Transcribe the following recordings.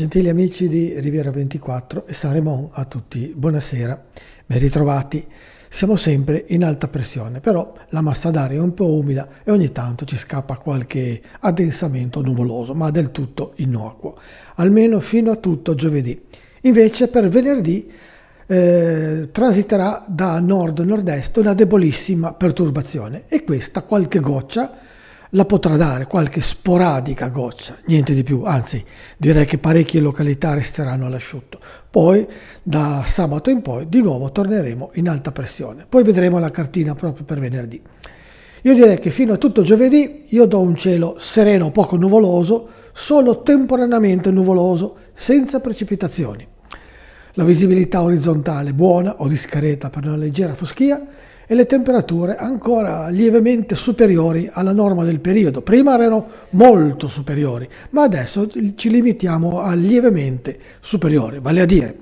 Gentili amici di Riviera 24 e Sanremo a tutti, buonasera, ben ritrovati. Siamo sempre in alta pressione, però la massa d'aria è un po' umida e ogni tanto ci scappa qualche addensamento nuvoloso, ma del tutto innocuo, almeno fino a tutto giovedì. Invece per venerdì eh, transiterà da nord-nord-est una debolissima perturbazione e questa qualche goccia la potrà dare qualche sporadica goccia, niente di più, anzi direi che parecchie località resteranno all'asciutto. Poi da sabato in poi di nuovo torneremo in alta pressione, poi vedremo la cartina proprio per venerdì. Io direi che fino a tutto giovedì io do un cielo sereno, poco nuvoloso, solo temporaneamente nuvoloso, senza precipitazioni. La visibilità orizzontale buona o discreta per una leggera foschia e le temperature ancora lievemente superiori alla norma del periodo. Prima erano molto superiori, ma adesso ci limitiamo a lievemente superiori, vale a dire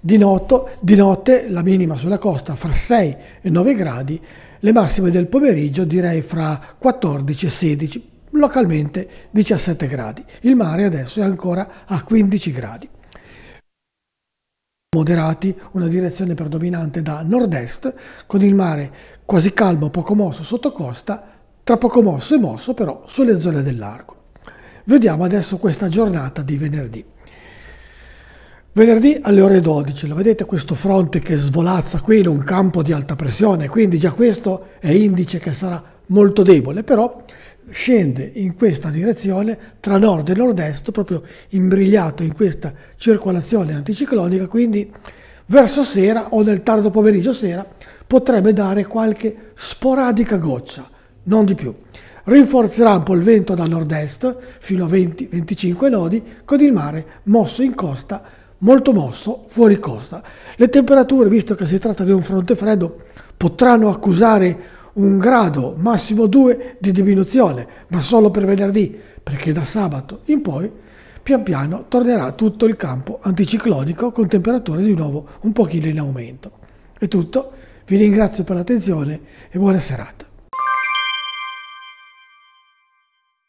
di, noto, di notte la minima sulla costa fra 6 e 9 gradi, le massime del pomeriggio direi fra 14 e 16, localmente 17 gradi. Il mare adesso è ancora a 15 gradi moderati, una direzione predominante da nord-est, con il mare quasi calmo, poco mosso sotto costa, tra poco mosso e mosso però sulle zone del largo. Vediamo adesso questa giornata di venerdì. Venerdì alle ore 12, lo vedete questo fronte che svolazza qui in un campo di alta pressione, quindi già questo è indice che sarà molto debole, però scende in questa direzione tra nord e nord-est, proprio imbrigliato in questa circolazione anticiclonica, quindi verso sera o nel tardo pomeriggio sera potrebbe dare qualche sporadica goccia, non di più. Rinforzerà un po' il vento da nord-est fino a 20-25 nodi, con il mare mosso in costa, molto mosso fuori costa. Le temperature, visto che si tratta di un fronte freddo, potranno accusare un grado, massimo due, di diminuzione, ma solo per venerdì, perché da sabato in poi pian piano tornerà tutto il campo anticiclonico con temperature di nuovo un pochino in aumento. È tutto, vi ringrazio per l'attenzione e buona serata.